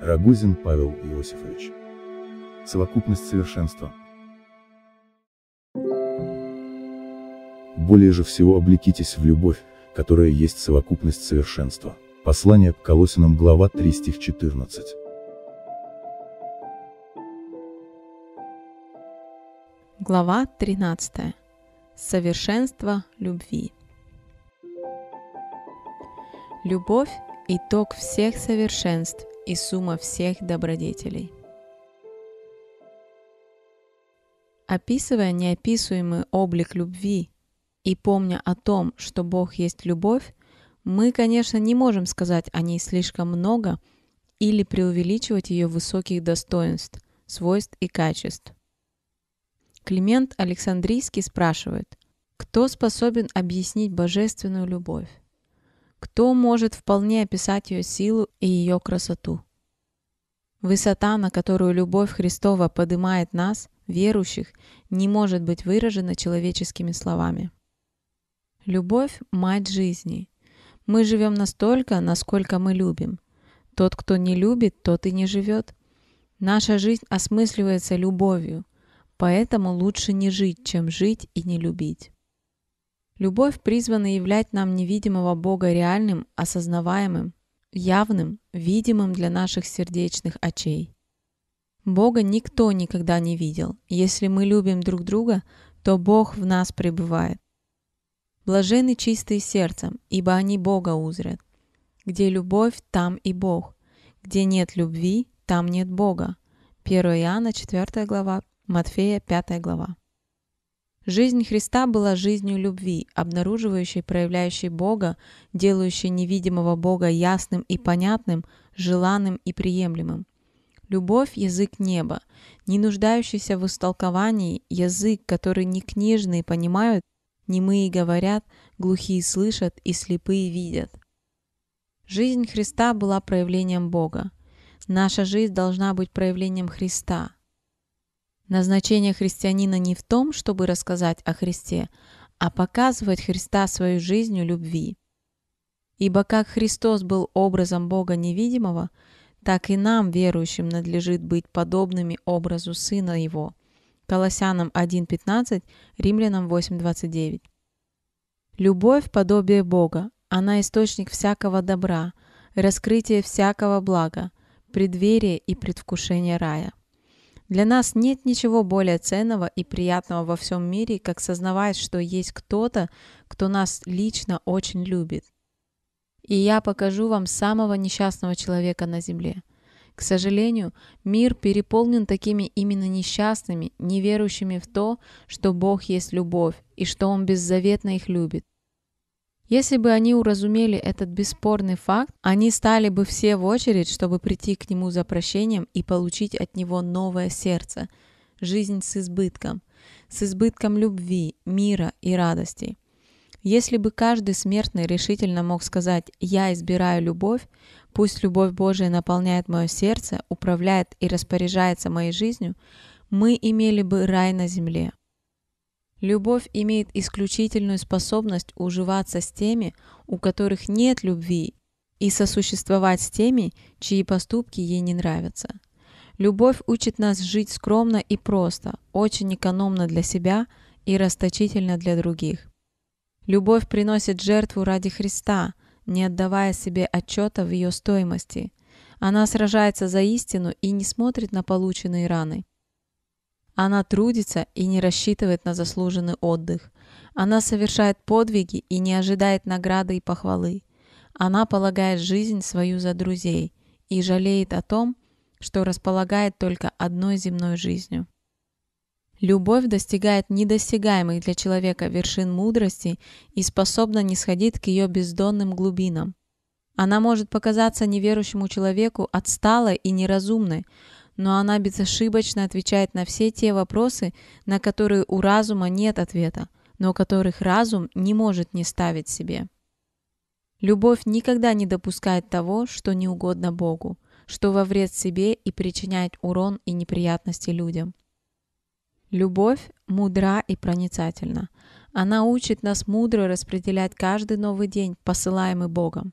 Рогозин Павел Иосифович. Совокупность совершенства. Более же всего облекитесь в любовь, которая есть совокупность совершенства. Послание к Колосинам, глава 3, стих 14. Глава 13. Совершенство любви. Любовь – итог всех совершенств, и сумма всех добродетелей. Описывая неописуемый облик любви и помня о том, что Бог есть любовь, мы, конечно, не можем сказать о ней слишком много или преувеличивать ее высоких достоинств, свойств и качеств. Климент Александрийский спрашивает, кто способен объяснить божественную любовь? Кто может вполне описать ее силу и ее красоту? Высота, на которую любовь Христова поднимает нас, верующих, не может быть выражена человеческими словами. Любовь – мать жизни. Мы живем настолько, насколько мы любим. Тот, кто не любит, тот и не живет. Наша жизнь осмысливается любовью, поэтому лучше не жить, чем жить и не любить. Любовь призвана являть нам невидимого Бога реальным, осознаваемым, явным, видимым для наших сердечных очей. Бога никто никогда не видел. Если мы любим друг друга, то Бог в нас пребывает. Блажены чистые сердцем, ибо они Бога узрят. Где любовь, там и Бог. Где нет любви, там нет Бога. 1 Иоанна 4 глава, Матфея 5 глава. Жизнь Христа была жизнью любви, обнаруживающей, проявляющей Бога, делающей невидимого Бога ясным и понятным, желанным и приемлемым. Любовь – язык неба, не нуждающийся в истолковании, язык, который не книжные понимают, немые говорят, глухие слышат и слепые видят. Жизнь Христа была проявлением Бога. Наша жизнь должна быть проявлением Христа – Назначение христианина не в том, чтобы рассказать о Христе, а показывать Христа свою жизнью любви. Ибо как Христос был образом Бога невидимого, так и нам, верующим, надлежит быть подобными образу Сына Его. Колоссянам 1.15, Римлянам 8.29. Любовь – подобие Бога, она источник всякого добра, раскрытие всякого блага, преддверие и предвкушение рая. Для нас нет ничего более ценного и приятного во всем мире, как сознавать, что есть кто-то, кто нас лично очень любит. И я покажу вам самого несчастного человека на Земле. К сожалению, мир переполнен такими именно несчастными, неверующими в то, что Бог есть любовь и что Он беззаветно их любит. Если бы они уразумели этот бесспорный факт, они стали бы все в очередь, чтобы прийти к нему за прощением и получить от него новое сердце, жизнь с избытком, с избытком любви, мира и радости. Если бы каждый смертный решительно мог сказать «Я избираю любовь», пусть любовь Божия наполняет мое сердце, управляет и распоряжается моей жизнью, мы имели бы рай на земле. Любовь имеет исключительную способность уживаться с теми, у которых нет любви, и сосуществовать с теми, чьи поступки ей не нравятся. Любовь учит нас жить скромно и просто, очень экономно для себя и расточительно для других. Любовь приносит жертву ради Христа, не отдавая себе отчета в ее стоимости. Она сражается за истину и не смотрит на полученные раны – она трудится и не рассчитывает на заслуженный отдых. Она совершает подвиги и не ожидает награды и похвалы. Она полагает жизнь свою за друзей и жалеет о том, что располагает только одной земной жизнью. Любовь достигает недостигаемых для человека вершин мудрости и способна не сходить к ее бездонным глубинам. Она может показаться неверующему человеку отсталой и неразумной, но она безошибочно отвечает на все те вопросы, на которые у разума нет ответа, но которых разум не может не ставить себе. Любовь никогда не допускает того, что не угодно Богу, что во вред себе и причиняет урон и неприятности людям. Любовь мудра и проницательна. Она учит нас мудро распределять каждый новый день, посылаемый Богом.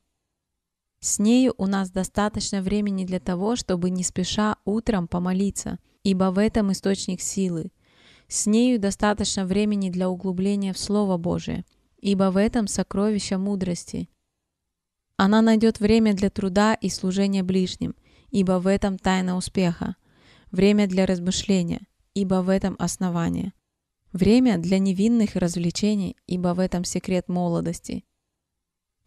С нею у нас достаточно времени для того, чтобы не спеша утром помолиться, ибо в этом источник силы. С нею достаточно времени для углубления в Слово Божие, ибо в этом сокровище мудрости. Она найдет время для труда и служения ближним, ибо в этом тайна успеха. Время для размышления, ибо в этом основание. Время для невинных развлечений, ибо в этом секрет молодости.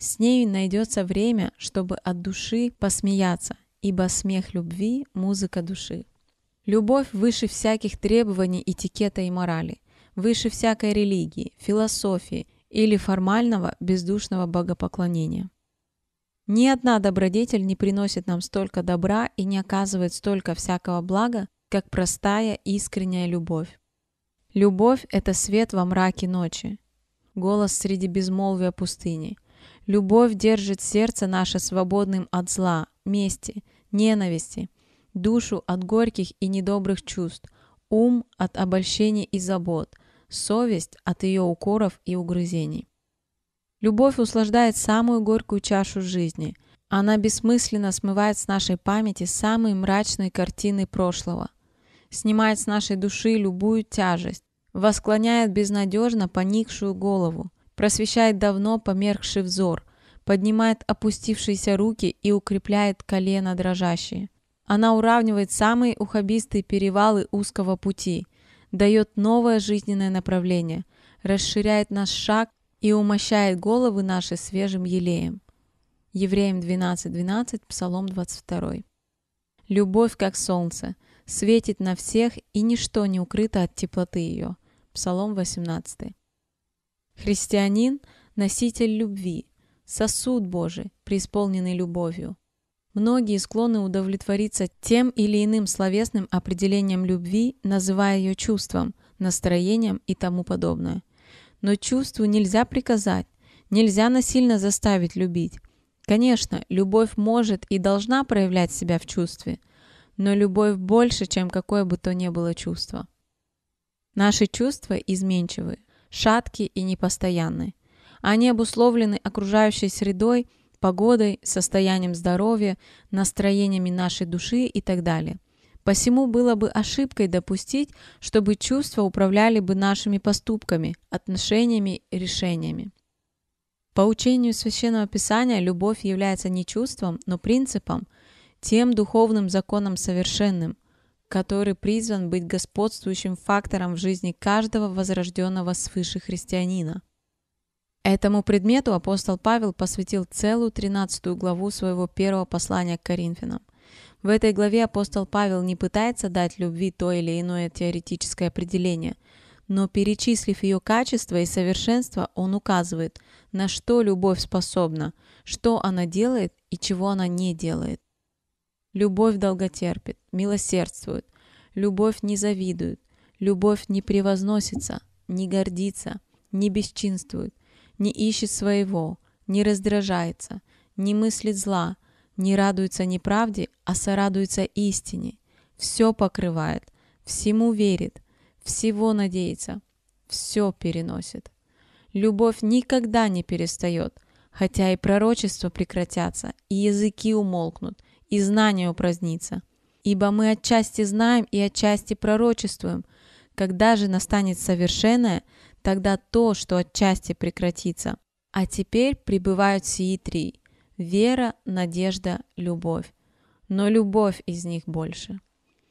С ней найдется время, чтобы от души посмеяться, ибо смех любви – музыка души. Любовь выше всяких требований этикета и морали, выше всякой религии, философии или формального бездушного богопоклонения. Ни одна добродетель не приносит нам столько добра и не оказывает столько всякого блага, как простая искренняя любовь. Любовь – это свет во мраке ночи, голос среди безмолвия пустыни – Любовь держит сердце наше свободным от зла, мести, ненависти, душу от горьких и недобрых чувств, ум от обольщений и забот, совесть от ее укоров и угрызений. Любовь услаждает самую горькую чашу жизни. Она бессмысленно смывает с нашей памяти самые мрачные картины прошлого, снимает с нашей души любую тяжесть, восклоняет безнадежно поникшую голову, просвещает давно померкший взор, поднимает опустившиеся руки и укрепляет колено дрожащие. Она уравнивает самые ухабистые перевалы узкого пути, дает новое жизненное направление, расширяет наш шаг и умощает головы наши свежим елеем. Евреям 12.12, 12, Псалом 22. Любовь, как солнце, светит на всех, и ничто не укрыто от теплоты ее. Псалом 18. Христианин – носитель любви, сосуд Божий, преисполненный любовью. Многие склонны удовлетвориться тем или иным словесным определением любви, называя ее чувством, настроением и тому подобное. Но чувству нельзя приказать, нельзя насильно заставить любить. Конечно, любовь может и должна проявлять себя в чувстве, но любовь больше, чем какое бы то ни было чувство. Наши чувства изменчивы, шатки и непостоянны. Они обусловлены окружающей средой, погодой, состоянием здоровья, настроениями нашей души и так далее. Посему было бы ошибкой допустить, чтобы чувства управляли бы нашими поступками, отношениями и решениями. По учению Священного Писания любовь является не чувством, но принципом, тем духовным законом совершенным – который призван быть господствующим фактором в жизни каждого возрожденного свыше христианина. Этому предмету апостол Павел посвятил целую 13 главу своего первого послания к Коринфянам. В этой главе апостол Павел не пытается дать любви то или иное теоретическое определение, но перечислив ее качества и совершенство, он указывает, на что любовь способна, что она делает и чего она не делает. Любовь долготерпит, милосердствует, любовь не завидует, любовь не превозносится, не гордится, не бесчинствует, не ищет своего, не раздражается, не мыслит зла, не радуется неправде, а сорадуется истине, все покрывает, всему верит, всего надеется, все переносит. Любовь никогда не перестает, хотя и пророчества прекратятся, и языки умолкнут, и знание упразднится. Ибо мы отчасти знаем и отчасти пророчествуем. Когда же настанет совершенное, тогда то, что отчасти прекратится. А теперь пребывают сии три – вера, надежда, любовь. Но любовь из них больше.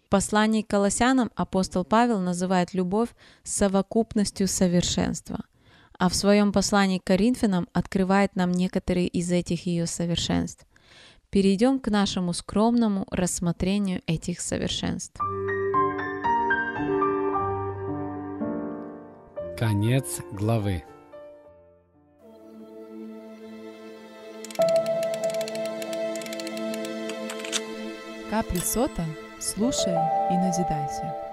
В послании к Колоссянам апостол Павел называет любовь совокупностью совершенства, а в своем послании к Коринфянам открывает нам некоторые из этих ее совершенств перейдем к нашему скромному рассмотрению этих совершенств. Конец главы. Капли сота, слушай и назидайся.